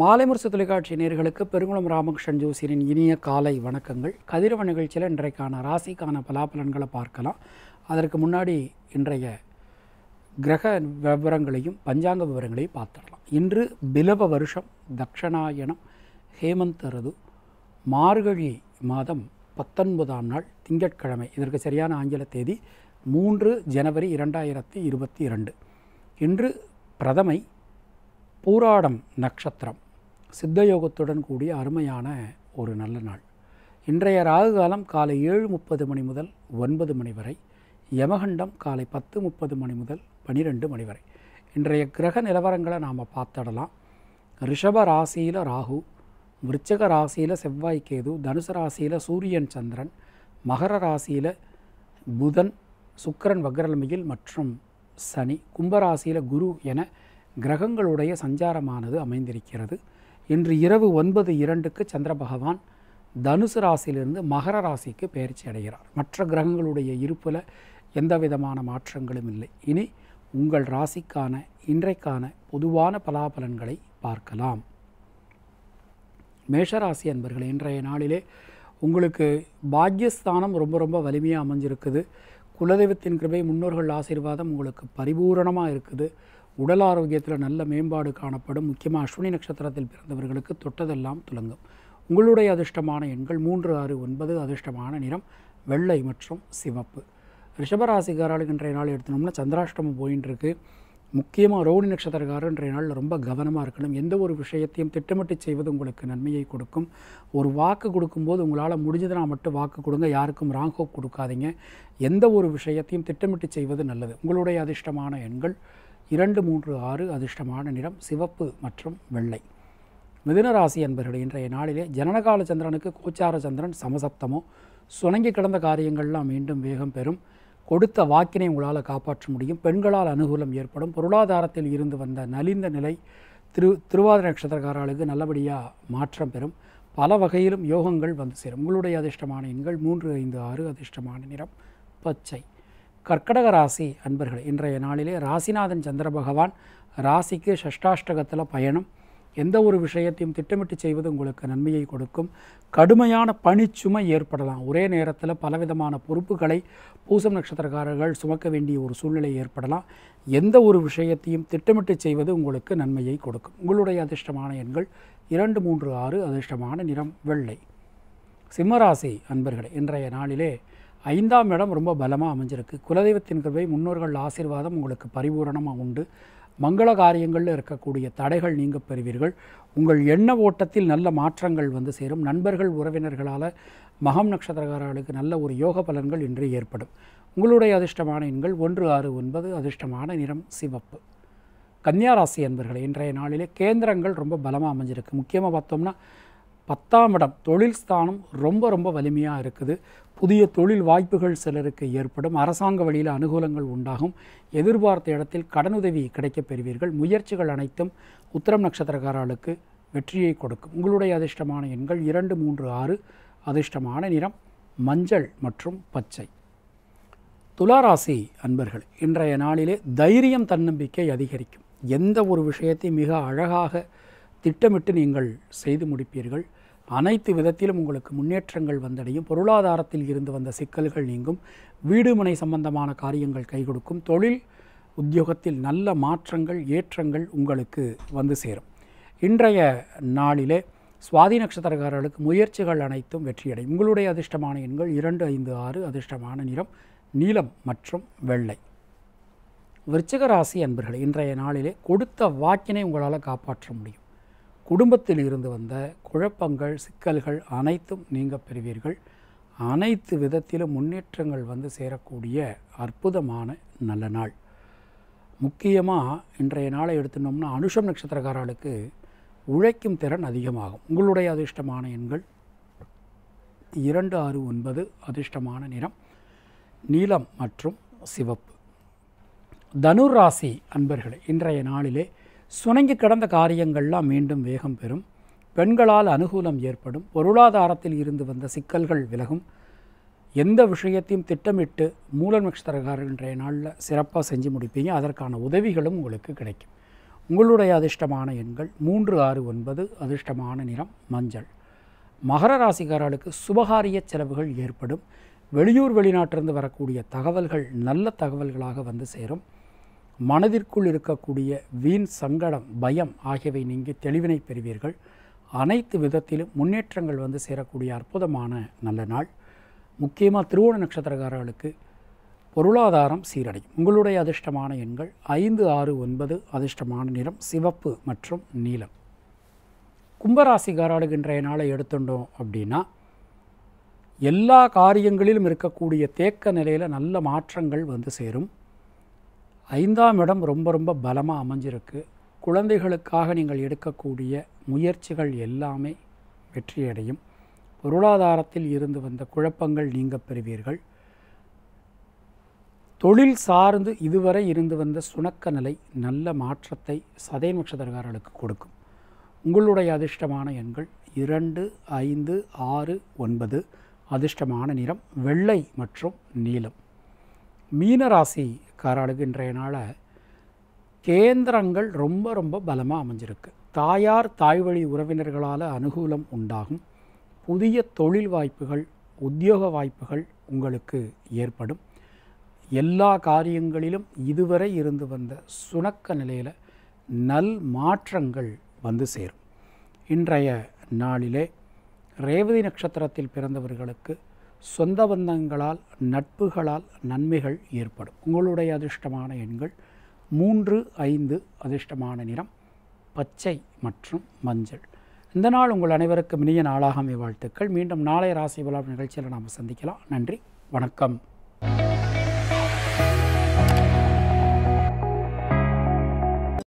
மாலை முரசு தொலைக்காட்சி நேர்களுக்கு பெருங்குளம் ராமகிருஷ்ணன் ஜோசியரின் இனிய காலை வணக்கங்கள் கதிரவ நிகழ்ச்சியில் இன்றைக்கான ராசிக்கான பலாபலன்களை பார்க்கலாம் அதற்கு முன்னாடி இன்றைய கிரக விவரங்களையும் பஞ்சாங்க விவரங்களையும் பார்த்துடலாம் இன்று பிலவ வருஷம் தக்ஷணாயனம் ஹேமந்த் ரது மார்கழி மாதம் பத்தொன்பதாம் நாள் திங்கட்கிழமை இதற்கு சரியான ஆங்கில தேதி மூன்று ஜனவரி இரண்டாயிரத்தி இருபத்தி இரண்டு இன்று பிரதமை பூராடம் நட்சத்திரம் சித்தயோகத்துடன் கூடிய அருமையான ஒரு நல்ல நாள் இன்றைய ராகு காலம் காலை ஏழு முப்பது மணி முதல் ஒன்பது மணி வரை யமகண்டம் காலை பத்து முப்பது மணி முதல் பனிரெண்டு மணி வரை இன்றைய கிரக நிலவரங்களை நாம் பார்த்துடலாம் ரிஷப ராசியில் ராகு விருச்சக ராசியில் செவ்வாய் கேது தனுசு ராசியில் சூரியன் சந்திரன் மகர ராசியில் புதன் சுக்கரன் வக்ரலமையில் மற்றும் சனி கும்பராசியில் குரு என கிரகங்களுடைய சஞ்சாரமானது அமைந்திருக்கிறது இன்று இரவு ஒன்பது இரண்டுக்கு சந்திர பகவான் தனுசு ராசியிலிருந்து மகர ராசிக்கு பயிற்சி அடைகிறார் மற்ற கிரகங்களுடைய இருப்பில் எந்த விதமான மாற்றங்களும் இல்லை இனி உங்கள் ராசிக்கான இன்றைக்கான பொதுவான பலாபலன்களை பார்க்கலாம் மேஷராசி அன்பர்கள் இன்றைய நாளிலே உங்களுக்கு பாக்யஸ்தானம் ரொம்ப ரொம்ப வலிமையாக அமைஞ்சிருக்குது குலதெய்வத்தின் கிருபை முன்னோர்கள் ஆசீர்வாதம் உங்களுக்கு பரிபூரணமாக இருக்குது உடல் ஆரோக்கியத்தில் நல்ல மேம்பாடு காணப்படும் முக்கியமாக அஸ்வினி நட்சத்திரத்தில் பிறந்தவர்களுக்கு தொட்டதெல்லாம் துலங்கும் உங்களுடைய அதிர்ஷ்டமான எண்கள் மூன்று ஆறு ஒன்பது அதிர்ஷ்டமான நிறம் வெள்ளை மற்றும் சிவப்பு ரிஷபராசிக்காரர்களுக்கு இன்றைய நாள் எடுத்தோம்னா சந்திராஷ்டமம் போயின்னு இருக்குது முக்கியமாக ரோஹிணி நட்சத்திரக்காரர் இன்றைய நாளில் ரொம்ப கவனமாக இருக்கணும் எந்த ஒரு விஷயத்தையும் திட்டமிட்டு செய்வது உங்களுக்கு நன்மையை கொடுக்கும் ஒரு வாக்கு கொடுக்கும்போது உங்களால் முடிஞ்சதுனால் மட்டும் வாக்கு கொடுங்க யாருக்கும் ராங் ஹோப் கொடுக்காதீங்க எந்த ஒரு விஷயத்தையும் திட்டமிட்டு செய்வது நல்லது உங்களுடைய அதிர்ஷ்டமான எண்கள் இரண்டு மூன்று ஆறு அதிர்ஷ்டமான நிறம் சிவப்பு மற்றும் வெள்ளை மிதுனராசி என்பர்கள் இன்றைய நாளிலே ஜனனகால சந்திரனுக்கு கோச்சார சந்திரன் சமசப்தமோ சுணங்கி கிடந்த காரியங்கள்லாம் மீண்டும் வேகம் பெறும் கொடுத்த வாக்கினை உங்களால் காப்பாற்ற முடியும் பெண்களால் அனுகூலம் ஏற்படும் பொருளாதாரத்தில் இருந்து வந்த நலிந்த நிலை திரு திருவாதிர நட்சத்திரக்காரர்களுக்கு நல்லபடியாக மாற்றம் பெறும் பல வகையிலும் யோகங்கள் வந்து சேரும் உங்களுடைய அதிர்ஷ்டமான எண்கள் மூன்று ஐந்து ஆறு அதிர்ஷ்டமான நிறம் பச்சை கர்க்கடக ராசி அன்பர்கள் இன்றைய நாளிலே ராசிநாதன் சந்திர பகவான் ராசிக்கு சஷ்டாஷ்டகத்தில் பயணம் எந்த ஒரு விஷயத்தையும் திட்டமிட்டு செய்வது உங்களுக்கு நன்மையை கொடுக்கும் கடுமையான பணிச்சுமை ஏற்படலாம் ஒரே நேரத்தில் பலவிதமான பொறுப்புகளை பூசம் நட்சத்திரக்காரர்கள் சுமக்க வேண்டிய ஒரு சூழ்நிலை ஏற்படலாம் எந்த ஒரு விஷயத்தையும் திட்டமிட்டு செய்வது உங்களுக்கு நன்மையை கொடுக்கும் உங்களுடைய அதிர்ஷ்டமான எண்கள் இரண்டு மூன்று ஆறு அதிர்ஷ்டமான நிறம் வெள்ளை சிம்மராசி அன்பர்களே இன்றைய நாளிலே ஐந்தாம் இடம் ரொம்ப பலமாக அமைஞ்சிருக்கு குலதெய்வத்தின் கிருபை முன்னோர்கள் ஆசீர்வாதம் உங்களுக்கு பரிபூரணமாக உண்டு மங்கள காரியங்களில் இருக்கக்கூடிய தடைகள் நீங்க பெறுவீர்கள் உங்கள் எண்ண ஓட்டத்தில் நல்ல மாற்றங்கள் வந்து சேரும் நண்பர்கள் உறவினர்களால் மகம் நட்சத்திரக்காரர்களுக்கு நல்ல ஒரு யோக பலன்கள் இன்று ஏற்படும் உங்களுடைய அதிர்ஷ்டமான எண்கள் ஒன்று ஆறு ஒன்பது அதிர்ஷ்டமான நிறம் சிவப்பு கன்னியாராசி அன்பர்களே இன்றைய நாளிலே கேந்திரங்கள் ரொம்ப பலமாக அமைஞ்சிருக்கு முக்கியமாக பார்த்தோம்னா பத்தாம் இடம் தொழில் ஸ்தானம் ரொம்ப ரொம்ப வலிமையாக இருக்குது புதிய தொழில் வாய்ப்புகள் சிலருக்கு ஏற்படும் அரசாங்க வழியில் அனுகூலங்கள் உண்டாகும் எதிர்பார்த்த இடத்தில் கடனுதவி கிடைக்கப் பெறுவீர்கள் முயற்சிகள் அனைத்தும் உத்தரம் நட்சத்திரக்காரர்களுக்கு வெற்றியை கொடுக்கும் உங்களுடைய அதிர்ஷ்டமான எண்கள் இரண்டு மூன்று ஆறு அதிர்ஷ்டமான நிறம் மஞ்சள் மற்றும் பச்சை துளாராசி அன்பர்கள் இன்றைய நாளிலே தைரியம் தன்னம்பிக்கை அதிகரிக்கும் எந்த ஒரு விஷயத்தை மிக அழகாக திட்டமிட்டு நீங்கள் செய்து முடிப்பீர்கள் அனைத்து விதத்திலும் உங்களுக்கு முன்னேற்றங்கள் வந்தடையும் பொருளாதாரத்தில் இருந்து வந்த சிக்கல்கள் நீங்கும் வீடுமனை சம்பந்தமான காரியங்கள் கை கொடுக்கும் தொழில் உத்தியோகத்தில் நல்ல மாற்றங்கள் ஏற்றங்கள் உங்களுக்கு வந்து சேரும் இன்றைய நாளிலே சுவாதி நட்சத்திரக்காரர்களுக்கு முயற்சிகள் அனைத்தும் வெற்றியடையும் உங்களுடைய அதிர்ஷ்டமான எண்கள் இரண்டு ஐந்து ஆறு அதிர்ஷ்டமான நிறம் நீலம் மற்றும் வெள்ளை விருச்சிக ராசி அன்பர்கள் இன்றைய நாளிலே கொடுத்த வாக்கினை உங்களால் காப்பாற்ற முடியும் குடும்பத்தில் இருந்து வந்த குழப்பங்கள் சிக்கல்கள் அனைத்தும் நீங்க பெறுவீர்கள் அனைத்து விதத்திலும் முன்னேற்றங்கள் வந்து சேரக்கூடிய அற்புதமான நல்ல நாள் முக்கியமாக இன்றைய நாளை எடுத்துனோம்னா அனுஷம் நட்சத்திரக்காரர்களுக்கு உழைக்கும் திறன் அதிகமாகும் உங்களுடைய அதிர்ஷ்டமான எண்கள் இரண்டு ஆறு ஒன்பது அதிர்ஷ்டமான நிறம் நீலம் மற்றும் சிவப்பு தனுராசி அன்பர்களே இன்றைய நாளிலே சுணங்கி கிடந்த காரியங்கள்லாம் மீண்டும் வேகம் பெறும் பெண்களால் அனுகூலம் ஏற்படும் பொருளாதாரத்தில் இருந்து வந்த சிக்கல்கள் விலகும் எந்த விஷயத்தையும் திட்டமிட்டு மூல நட்சத்திரக்காரர் இன்றைய நாளில் சிறப்பாக செஞ்சு முடிப்பீங்க அதற்கான உதவிகளும் உங்களுக்கு கிடைக்கும் உங்களுடைய அதிர்ஷ்டமான எண்கள் மூன்று ஆறு ஒன்பது அதிர்ஷ்டமான நிறம் மஞ்சள் மகர ராசிக்காரர்களுக்கு சுபகாரிய செலவுகள் ஏற்படும் வெளியூர் வெளிநாட்டிலிருந்து வரக்கூடிய தகவல்கள் நல்ல தகவல்களாக வந்து சேரும் மனதிற்குள் இருக்கக்கூடிய வீண் சங்கடம் பயம் ஆகியவை நீங்கி தெளிவினை பெறுவீர்கள் அனைத்து விதத்திலும் முன்னேற்றங்கள் வந்து சேரக்கூடிய அற்புதமான நல்ல நாள் முக்கியமாக திருவோண நட்சத்திரக்காரர்களுக்கு பொருளாதாரம் சீரடையும் உங்களுடைய அதிர்ஷ்டமான எண்கள் ஐந்து ஆறு ஒன்பது அதிர்ஷ்டமான நிறம் சிவப்பு மற்றும் நீலம் கும்பராசிக்காரர்களுக்கு இன்றைய நாளை எடுத்துட்டோம் அப்படின்னா எல்லா காரியங்களிலும் இருக்கக்கூடிய தேக்க நிலையில் நல்ல மாற்றங்கள் வந்து சேரும் ஐந்தாம் இடம் ரொம்ப ரொம்ப பலமாக அமைஞ்சிருக்கு குழந்தைகளுக்காக நீங்கள் எடுக்கக்கூடிய முயற்சிகள் எல்லாமே வெற்றியடையும் பொருளாதாரத்தில் இருந்து வந்த குழப்பங்கள் நீங்க பெறுவீர்கள் தொழில் சார்ந்து இதுவரை இருந்து வந்த சுணக்க நிலை நல்ல மாற்றத்தை சதய நட்சத்திரக்காரர்களுக்கு கொடுக்கும் உங்களுடைய அதிர்ஷ்டமான எண்கள் இரண்டு ஐந்து ஆறு ஒன்பது அதிர்ஷ்டமான நிறம் வெள்ளை மற்றும் நீலம் மீனராசி காராடுகின்ற நாளை கேந்திரங்கள் ரொம்ப ரொம்ப பலமாக அமைஞ்சிருக்கு தாயார் தாய்வழி உறவினர்களால் அனுகூலம் உண்டாகும் புதிய தொழில் வாய்ப்புகள் உத்தியோக வாய்ப்புகள் உங்களுக்கு ஏற்படும் எல்லா காரியங்களிலும் இதுவரை இருந்து வந்த சுணக்க நிலையில் நல் மாற்றங்கள் வந்து சேரும் இன்றைய நாளிலே ரேவதி நட்சத்திரத்தில் பிறந்தவர்களுக்கு சொந்த பந்தங்களால் நட்புகளால் நன்மைகள் ஏற்படும் உங்களுடைய அதிர்ஷ்டமான எண்கள் மூன்று ஐந்து அதிர்ஷ்டமான நிறம் பச்சை மற்றும் மஞ்சள் இந்த நாள் உங்கள் அனைவருக்கும் இனிய நாளாக வாழ்த்துக்கள் மீண்டும் நாளை ராசி பலா நிகழ்ச்சியில் நாம் சந்திக்கலாம் நன்றி வணக்கம்